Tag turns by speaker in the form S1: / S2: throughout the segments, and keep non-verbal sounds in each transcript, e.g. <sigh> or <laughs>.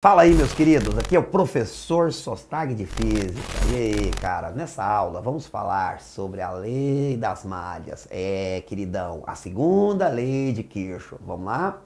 S1: Fala aí, meus queridos. Aqui é o professor Sostag de Física. E aí, cara, nessa aula vamos falar sobre a lei das malhas. É, queridão, a segunda lei de Kirchhoff. Vamos lá?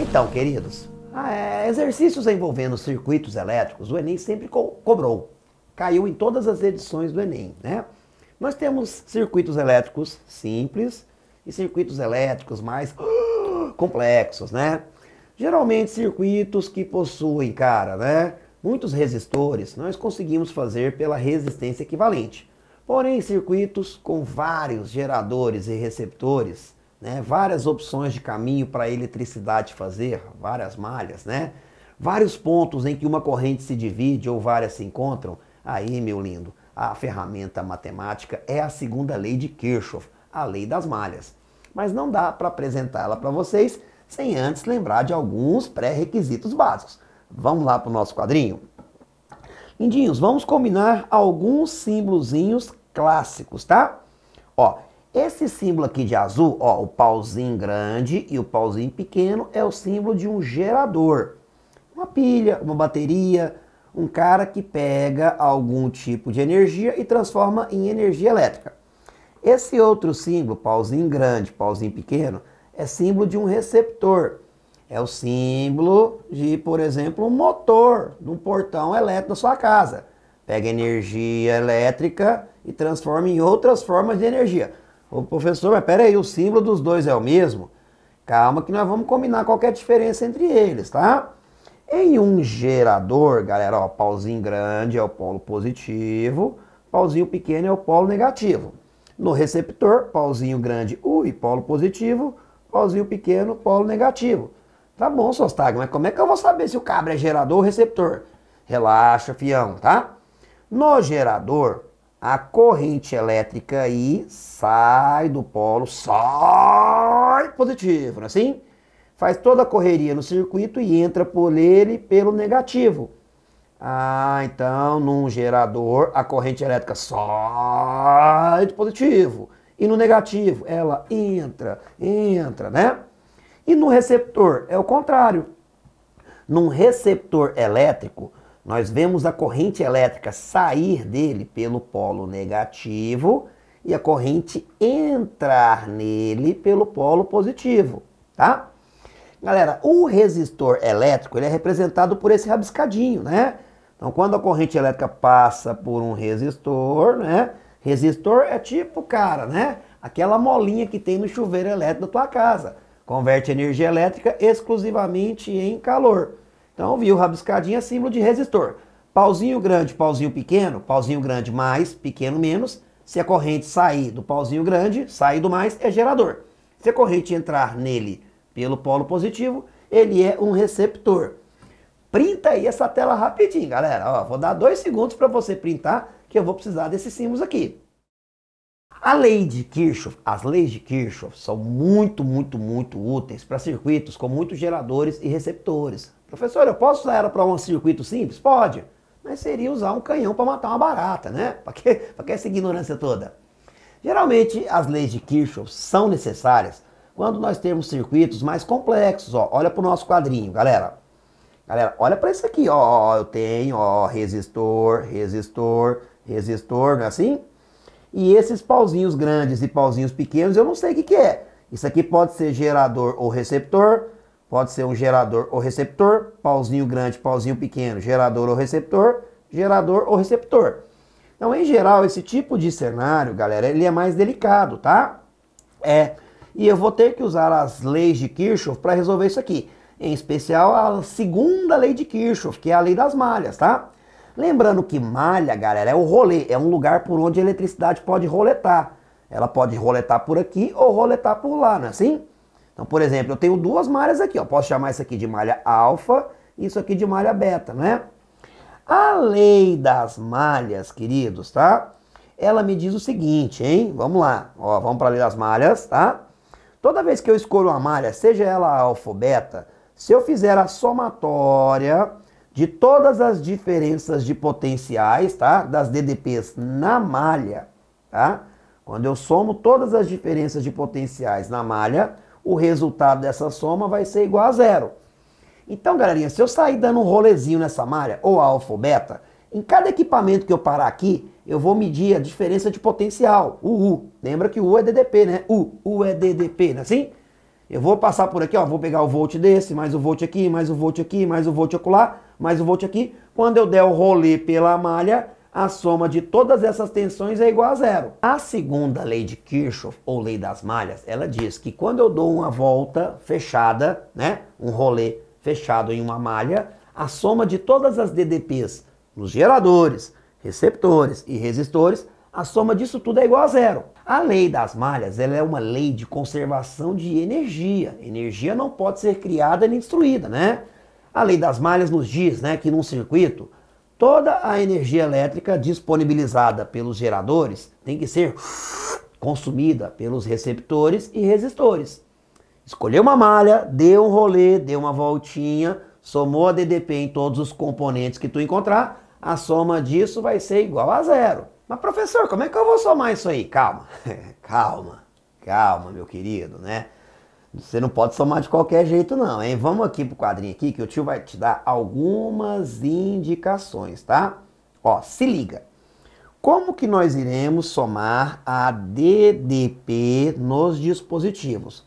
S1: Então, queridos, ah, é, exercícios envolvendo circuitos elétricos, o Enem sempre co cobrou. Caiu em todas as edições do Enem, né? Nós temos circuitos elétricos simples, e circuitos elétricos mais <gasps> complexos, né? Geralmente circuitos que possuem, cara, né? Muitos resistores nós conseguimos fazer pela resistência equivalente. Porém, circuitos com vários geradores e receptores, né? várias opções de caminho para a eletricidade fazer, várias malhas, né? vários pontos em que uma corrente se divide ou várias se encontram, aí, meu lindo, a ferramenta matemática é a segunda lei de Kirchhoff a lei das malhas. Mas não dá para apresentá-la para vocês sem antes lembrar de alguns pré-requisitos básicos. Vamos lá para o nosso quadrinho? Lindinhos, vamos combinar alguns símbolozinhos clássicos, tá? Ó, esse símbolo aqui de azul, ó, o pauzinho grande e o pauzinho pequeno é o símbolo de um gerador. Uma pilha, uma bateria, um cara que pega algum tipo de energia e transforma em energia elétrica. Esse outro símbolo, pauzinho grande, pauzinho pequeno, é símbolo de um receptor. É o símbolo de, por exemplo, um motor de um portão elétrico da sua casa. Pega energia elétrica e transforma em outras formas de energia. O professor, mas peraí, o símbolo dos dois é o mesmo? Calma que nós vamos combinar qualquer é diferença entre eles, tá? Em um gerador, galera, ó, pauzinho grande é o polo positivo, pauzinho pequeno é o polo negativo. No receptor, pauzinho grande U e polo positivo, pauzinho pequeno, polo negativo. Tá bom, Sostag? mas como é que eu vou saber se o cabra é gerador ou receptor? Relaxa, fião, tá? No gerador, a corrente elétrica I sai do polo, sai positivo, não é assim? Faz toda a correria no circuito e entra por ele pelo negativo. Ah, então num gerador a corrente elétrica sai do positivo e no negativo ela entra, entra, né? E no receptor é o contrário. Num receptor elétrico, nós vemos a corrente elétrica sair dele pelo polo negativo e a corrente entrar nele pelo polo positivo, tá? Galera, o resistor elétrico ele é representado por esse rabiscadinho, né? Então, quando a corrente elétrica passa por um resistor, né? Resistor é tipo, cara, né? Aquela molinha que tem no chuveiro elétrico da tua casa. Converte energia elétrica exclusivamente em calor. Então, viu, rabiscadinha é símbolo de resistor. Pauzinho grande, pauzinho pequeno, pauzinho grande mais, pequeno menos. Se a corrente sair do pauzinho grande, sair do mais é gerador. Se a corrente entrar nele pelo polo positivo, ele é um receptor. Printa aí essa tela rapidinho, galera. Ó, vou dar dois segundos para você printar, que eu vou precisar desses símbolos aqui. A lei de Kirchhoff, as leis de Kirchhoff são muito, muito, muito úteis para circuitos com muitos geradores e receptores. Professor, eu posso usar ela para um circuito simples? Pode, mas seria usar um canhão para matar uma barata, né? <laughs> Para que, que essa ignorância toda? Geralmente, as leis de Kirchhoff são necessárias quando nós temos circuitos mais complexos. Ó. Olha para o nosso quadrinho, galera. Galera, olha para isso aqui, ó, eu tenho, ó, resistor, resistor, resistor, não é assim? E esses pauzinhos grandes e pauzinhos pequenos, eu não sei o que, que é. Isso aqui pode ser gerador ou receptor, pode ser um gerador ou receptor, pauzinho grande, pauzinho pequeno, gerador ou receptor, gerador ou receptor. Então, em geral, esse tipo de cenário, galera, ele é mais delicado, tá? É. E eu vou ter que usar as leis de Kirchhoff para resolver isso aqui em especial a segunda lei de Kirchhoff, que é a lei das malhas, tá? Lembrando que malha, galera, é o rolê, é um lugar por onde a eletricidade pode roletar. Ela pode roletar por aqui ou roletar por lá, não é assim? Então, por exemplo, eu tenho duas malhas aqui, ó. Posso chamar isso aqui de malha alfa e isso aqui de malha beta, né? A lei das malhas, queridos, tá? Ela me diz o seguinte, hein? Vamos lá. Ó, vamos para a lei das malhas, tá? Toda vez que eu escolho uma malha, seja ela alfa ou beta, se eu fizer a somatória de todas as diferenças de potenciais, tá? Das DDPs na malha, tá? Quando eu somo todas as diferenças de potenciais na malha, o resultado dessa soma vai ser igual a zero. Então, galerinha, se eu sair dando um rolezinho nessa malha, ou alfa ou beta, em cada equipamento que eu parar aqui, eu vou medir a diferença de potencial, o U. Lembra que o U é DDP, né? U, U é DDP, não é assim? Eu vou passar por aqui, ó, vou pegar o volt desse, mais o volt aqui, mais o volt aqui, mais o volt acolá, mais o volt aqui. Quando eu der o rolê pela malha, a soma de todas essas tensões é igual a zero. A segunda lei de Kirchhoff, ou lei das malhas, ela diz que quando eu dou uma volta fechada, né, um rolê fechado em uma malha, a soma de todas as DDPs nos geradores, receptores e resistores a soma disso tudo é igual a zero. A lei das malhas ela é uma lei de conservação de energia. Energia não pode ser criada nem destruída, né? A lei das malhas nos diz né, que num circuito, toda a energia elétrica disponibilizada pelos geradores tem que ser consumida pelos receptores e resistores. Escolheu uma malha, deu um rolê, deu uma voltinha, somou a DDP em todos os componentes que tu encontrar, a soma disso vai ser igual a zero. Mas professor, como é que eu vou somar isso aí? Calma, <laughs> calma, calma, meu querido, né? Você não pode somar de qualquer jeito não, hein? Vamos aqui pro quadrinho aqui que o tio vai te dar algumas indicações, tá? Ó, se liga. Como que nós iremos somar a DDP nos dispositivos?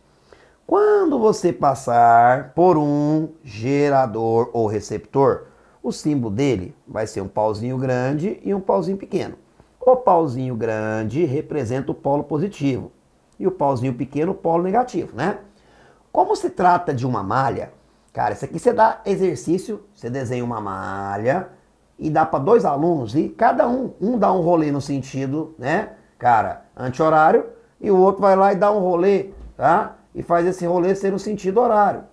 S1: Quando você passar por um gerador ou receptor, o símbolo dele vai ser um pauzinho grande e um pauzinho pequeno. O pauzinho grande representa o polo positivo e o pauzinho pequeno o polo negativo, né? Como se trata de uma malha, cara, isso aqui você dá exercício, você desenha uma malha e dá para dois alunos e cada um, um dá um rolê no sentido, né, cara, anti-horário e o outro vai lá e dá um rolê, tá? E faz esse rolê ser no sentido horário.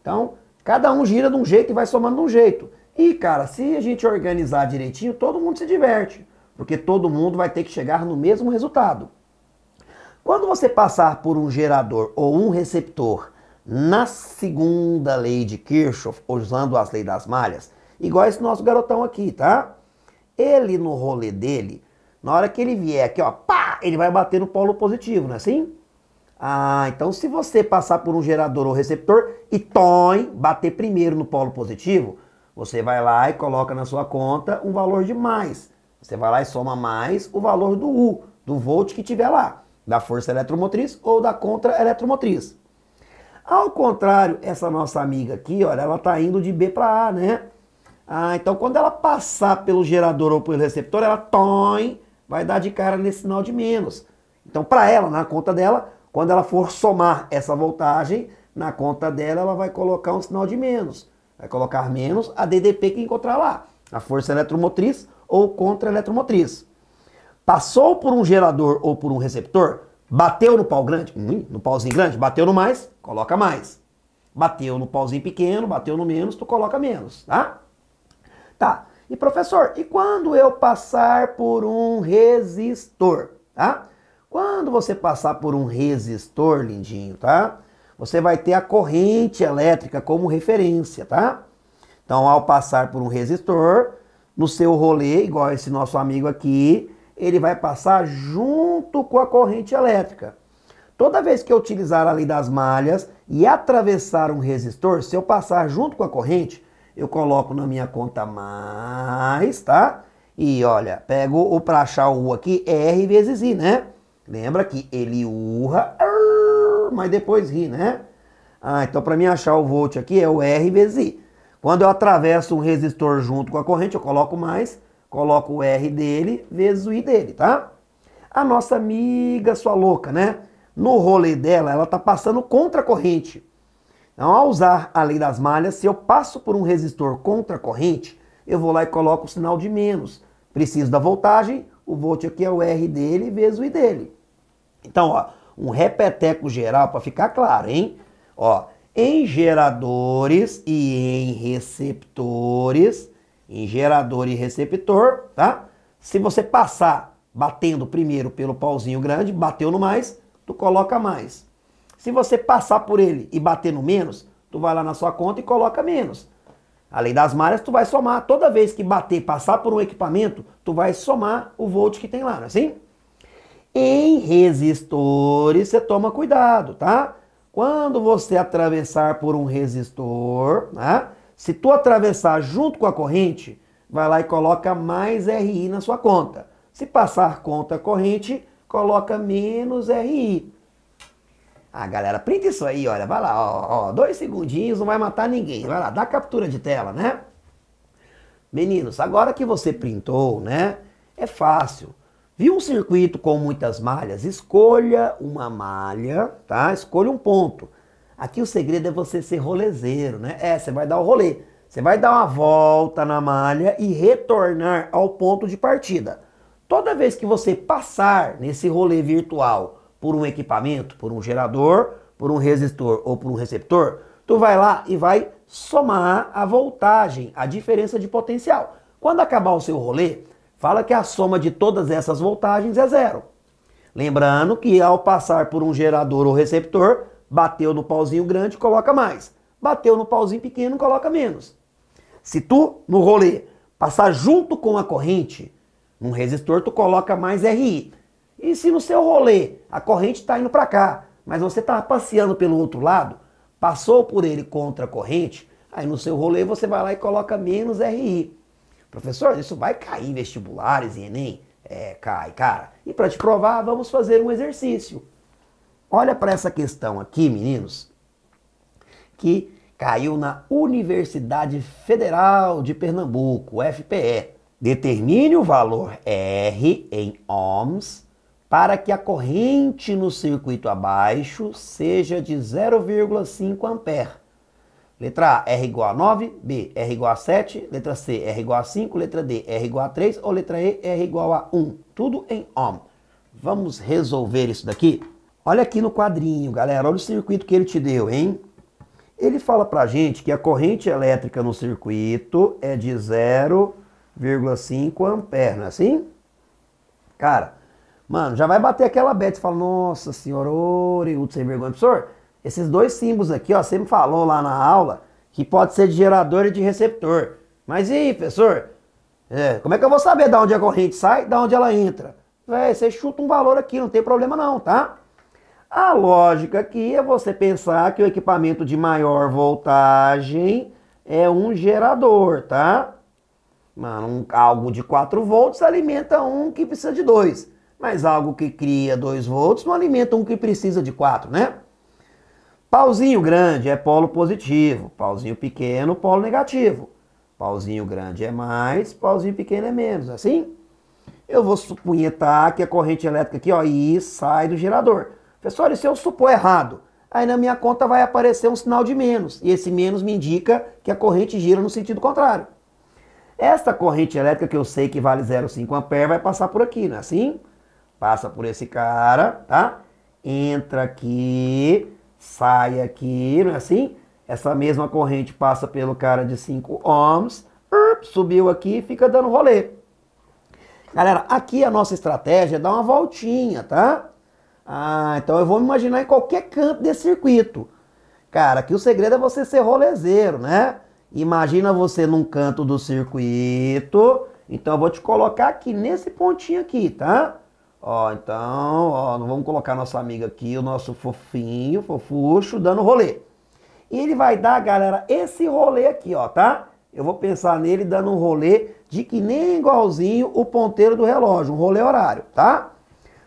S1: Então, cada um gira de um jeito e vai somando de um jeito. E, cara, se a gente organizar direitinho, todo mundo se diverte porque todo mundo vai ter que chegar no mesmo resultado. Quando você passar por um gerador ou um receptor na segunda lei de Kirchhoff, usando as leis das malhas, igual esse nosso garotão aqui, tá? Ele no rolê dele, na hora que ele vier aqui, ó, pá, ele vai bater no polo positivo, não é assim? Ah, então se você passar por um gerador ou receptor e toim, bater primeiro no polo positivo, você vai lá e coloca na sua conta um valor de mais. Você vai lá e soma mais o valor do U, do volt que tiver lá, da força eletromotriz ou da contra eletromotriz. Ao contrário, essa nossa amiga aqui, olha, ela está indo de B para A, né? Ah, então quando ela passar pelo gerador ou pelo receptor, ela toim, vai dar de cara nesse sinal de menos. Então para ela, na conta dela, quando ela for somar essa voltagem, na conta dela ela vai colocar um sinal de menos. Vai colocar menos a DDP que encontrar lá, a força eletromotriz ou contra eletromotriz. Passou por um gerador ou por um receptor, bateu no pau grande, no pauzinho grande, bateu no mais, coloca mais. Bateu no pauzinho pequeno, bateu no menos, tu coloca menos, tá? Tá. E professor, e quando eu passar por um resistor, tá? Quando você passar por um resistor, lindinho, tá? Você vai ter a corrente elétrica como referência, tá? Então, ao passar por um resistor, no seu rolê, igual esse nosso amigo aqui, ele vai passar junto com a corrente elétrica. Toda vez que eu utilizar a lei das malhas e atravessar um resistor, se eu passar junto com a corrente, eu coloco na minha conta mais, tá? E olha, pego o pra achar o U aqui, R vezes I, né? Lembra que ele urra, mas depois ri, né? Ah, então para mim achar o volt aqui é o R vezes I. Quando eu atravesso um resistor junto com a corrente, eu coloco mais, coloco o R dele vezes o I dele, tá? A nossa amiga, sua louca, né? No rolê dela, ela tá passando contra a corrente. Então, ao usar a lei das malhas, se eu passo por um resistor contra a corrente, eu vou lá e coloco o sinal de menos. Preciso da voltagem, o volt aqui é o R dele vezes o I dele. Então, ó, um repeteco geral para ficar claro, hein? Ó, em geradores e em receptores, em gerador e receptor, tá? Se você passar batendo primeiro pelo pauzinho grande, bateu no mais, tu coloca mais. Se você passar por ele e bater no menos, tu vai lá na sua conta e coloca menos. Além das malhas, tu vai somar. Toda vez que bater, passar por um equipamento, tu vai somar o volt que tem lá, não é assim? Em resistores, você toma cuidado, tá? Quando você atravessar por um resistor, né? se tu atravessar junto com a corrente, vai lá e coloca mais RI na sua conta. Se passar conta corrente, coloca menos RI. Ah, galera, printa isso aí, olha, vai lá, ó, ó, dois segundinhos, não vai matar ninguém. Vai lá, dá captura de tela, né? Meninos, agora que você printou, né? É fácil. Viu um circuito com muitas malhas? Escolha uma malha, tá? Escolha um ponto. Aqui o segredo é você ser rolezeiro, né? É, você vai dar o rolê. Você vai dar uma volta na malha e retornar ao ponto de partida. Toda vez que você passar nesse rolê virtual por um equipamento, por um gerador, por um resistor ou por um receptor, tu vai lá e vai somar a voltagem, a diferença de potencial. Quando acabar o seu rolê, fala que a soma de todas essas voltagens é zero. Lembrando que ao passar por um gerador ou receptor, bateu no pauzinho grande, coloca mais. Bateu no pauzinho pequeno, coloca menos. Se tu, no rolê, passar junto com a corrente, num resistor tu coloca mais RI. E se no seu rolê a corrente está indo para cá, mas você está passeando pelo outro lado, passou por ele contra a corrente, aí no seu rolê você vai lá e coloca menos RI. Professor, isso vai cair em vestibulares e Enem? É, cai, cara. E para te provar, vamos fazer um exercício. Olha para essa questão aqui, meninos, que caiu na Universidade Federal de Pernambuco, FPE. Determine o valor R em ohms para que a corrente no circuito abaixo seja de 0,5 ampere. Letra A, R igual a 9, B, R igual a 7, letra C, R igual a 5, letra D, R igual a 3 ou letra E, R igual a 1. Tudo em ohm. Vamos resolver isso daqui? Olha aqui no quadrinho, galera, olha o circuito que ele te deu, hein? Ele fala pra gente que a corrente elétrica no circuito é de 0,5 ampere, não é assim? Cara, mano, já vai bater aquela beta e fala, nossa senhora, oreudo sem vergonha, professor, esses dois símbolos aqui, ó, você me falou lá na aula que pode ser de gerador e de receptor. Mas e aí, professor? É, como é que eu vou saber de onde a corrente sai e de onde ela entra? Véi, você chuta um valor aqui, não tem problema não, tá? A lógica aqui é você pensar que o equipamento de maior voltagem é um gerador, tá? Mano, um, algo de 4 volts alimenta um que precisa de 2. Mas algo que cria 2 volts não alimenta um que precisa de 4, né? Pauzinho grande é polo positivo, pauzinho pequeno, polo negativo. Pauzinho grande é mais, pauzinho pequeno é menos, é assim? Eu vou supunhetar que a corrente elétrica aqui, ó, e sai do gerador. Pessoal, e se eu supor errado? Aí na minha conta vai aparecer um sinal de menos, e esse menos me indica que a corrente gira no sentido contrário. Esta corrente elétrica que eu sei que vale 0,5 A vai passar por aqui, não é assim? Passa por esse cara, tá? Entra aqui, sai aqui, não é assim? Essa mesma corrente passa pelo cara de 5 ohms, subiu aqui e fica dando rolê. Galera, aqui a nossa estratégia é dar uma voltinha, tá? Ah, então eu vou me imaginar em qualquer canto desse circuito. Cara, aqui o segredo é você ser rolezeiro, né? Imagina você num canto do circuito. Então eu vou te colocar aqui nesse pontinho aqui, tá? Ó, então, ó, não vamos colocar nossa amiga aqui, o nosso fofinho, fofucho, dando rolê. E ele vai dar, galera, esse rolê aqui, ó, tá? Eu vou pensar nele dando um rolê de que nem igualzinho o ponteiro do relógio, um rolê horário, tá?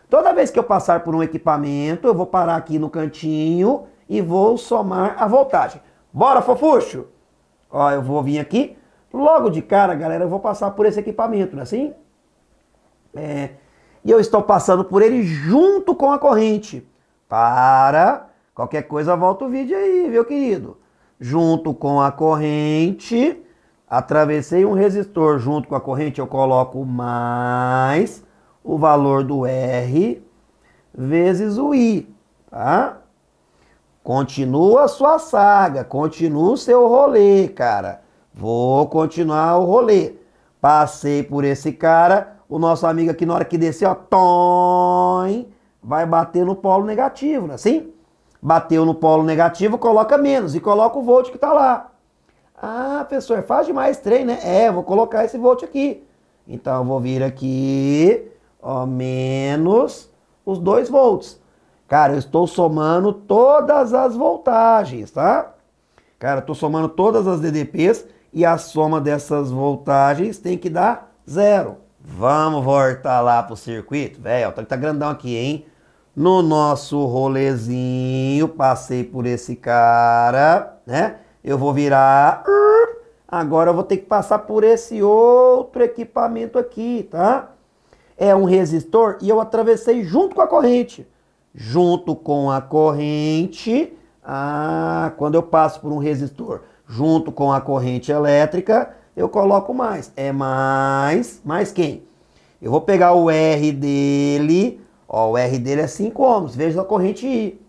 S1: Toda vez que eu passar por um equipamento, eu vou parar aqui no cantinho e vou somar a voltagem. Bora, fofucho! Ó, eu vou vir aqui. Logo de cara, galera, eu vou passar por esse equipamento, não é assim? É, e eu estou passando por ele junto com a corrente. Para qualquer coisa, volta o vídeo aí, meu querido. Junto com a corrente, atravessei um resistor junto com a corrente, eu coloco mais o valor do R vezes o I, tá? Continua a sua saga, continua o seu rolê, cara. Vou continuar o rolê. Passei por esse cara, o nosso amigo aqui, na hora que descer, ó, tom, vai bater no polo negativo, não é assim? Bateu no polo negativo, coloca menos e coloca o volt que está lá. Ah, professor, faz demais trem, né? É, vou colocar esse volt aqui. Então, eu vou vir aqui, ó, menos os 2 volts. Cara, eu estou somando todas as voltagens, tá? Cara, eu estou somando todas as DDPs e a soma dessas voltagens tem que dar zero. Vamos voltar lá pro circuito? Velho, tá, tá, grandão aqui, hein? No nosso rolezinho, passei por esse cara, né? Eu vou virar... Agora eu vou ter que passar por esse outro equipamento aqui, tá? É um resistor e eu atravessei junto com a corrente. Junto com a corrente... Ah, quando eu passo por um resistor junto com a corrente elétrica, eu coloco mais. É mais, mais quem? Eu vou pegar o R dele, ó, o R dele é 5 ohms, veja a corrente I.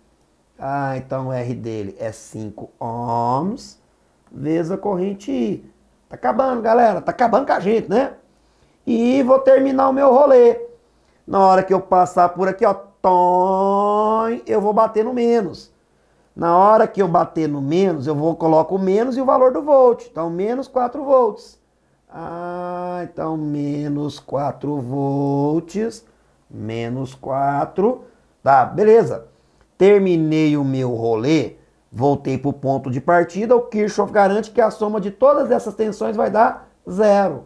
S1: Ah, então o R dele é 5 ohms vezes a corrente I. Tá acabando, galera, tá acabando com a gente, né? E vou terminar o meu rolê. Na hora que eu passar por aqui, ó, tom, eu vou bater no menos. Na hora que eu bater no menos, eu vou coloco o menos e o valor do volt. Então, menos 4 volts. Ah, então menos 4 volts, menos 4. Tá, beleza. Terminei o meu rolê, voltei para o ponto de partida. O Kirchhoff garante que a soma de todas essas tensões vai dar zero.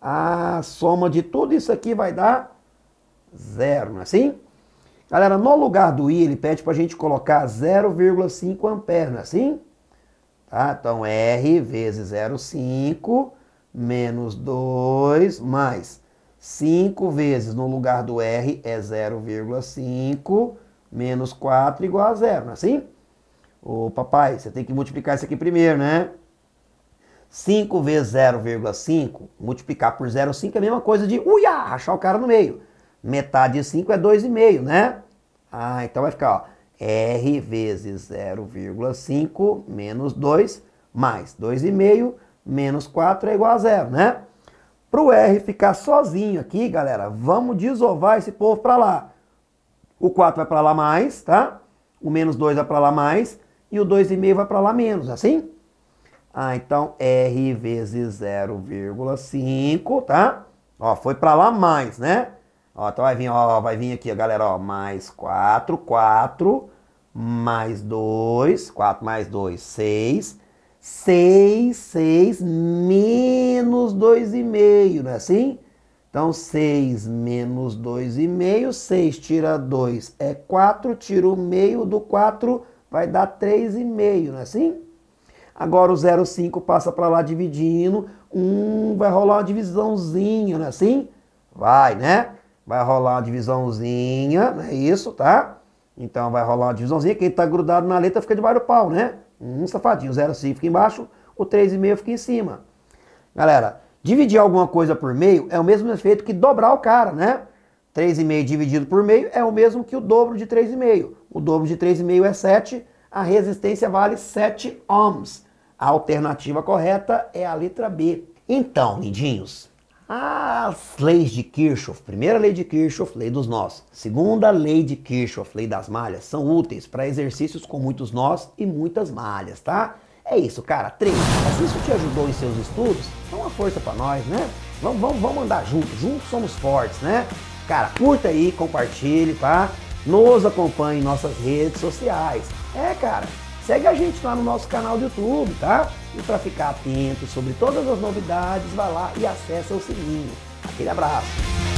S1: A soma de tudo isso aqui vai dar zero, não é assim? Galera, no lugar do I, ele pede para a gente colocar 0,5 ampere, não é assim? Tá? Então, R vezes 0,5 menos 2 mais 5 vezes no lugar do R é 0,5 menos 4 igual a zero, não é assim? Ô papai, você tem que multiplicar isso aqui primeiro, né? 5 vezes 0,5, multiplicar por 0,5 é a mesma coisa de uia, achar o cara no meio metade de 5 é 2,5, né? Ah, então vai ficar ó, R vezes 0,5 menos 2 mais 2,5 menos 4 é igual a zero, né? Para o R ficar sozinho aqui, galera, vamos desovar esse povo para lá. O 4 vai para lá mais, tá? O menos 2 vai para lá mais e o 2,5 vai para lá menos, assim? Ah, então R vezes 0,5, tá? Ó, foi para lá mais, né? Ó, então vai vir, ó, vai vir aqui, galera, ó, mais 4, 4, mais 2, 4 mais 2, 6, 6, 6, menos 2,5, não é assim? Então, 6 menos 2,5, 6 tira 2 é 4, tira o meio do 4, vai dar 3,5, não é assim? Agora o 0,5 passa para lá dividindo, 1 um vai rolar uma divisãozinha, não é assim? Vai, né? vai rolar uma divisãozinha, é isso, tá? Então vai rolar uma divisãozinha, quem tá grudado na letra fica debaixo do pau, né? Um safadinho, 0,5 fica embaixo, o 3,5 fica em cima. Galera, dividir alguma coisa por meio é o mesmo efeito que dobrar o cara, né? 3,5 dividido por meio é o mesmo que o dobro de 3,5. O dobro de 3,5 é 7, a resistência vale 7 ohms. A alternativa correta é a letra B. Então, lindinhos, as leis de Kirchhoff, primeira lei de Kirchhoff, lei dos nós. Segunda lei de Kirchhoff, lei das malhas, são úteis para exercícios com muitos nós e muitas malhas, tá? É isso, cara. Três. Se isso te ajudou em seus estudos, dá uma força para nós, né? Vamos, vamos, vamos andar juntos. Juntos somos fortes, né? Cara, curta aí, compartilhe, tá? Nos acompanhe em nossas redes sociais. É, cara, Segue a gente lá no nosso canal do YouTube, tá? E para ficar atento sobre todas as novidades, vá lá e acessa o sininho. Aquele abraço!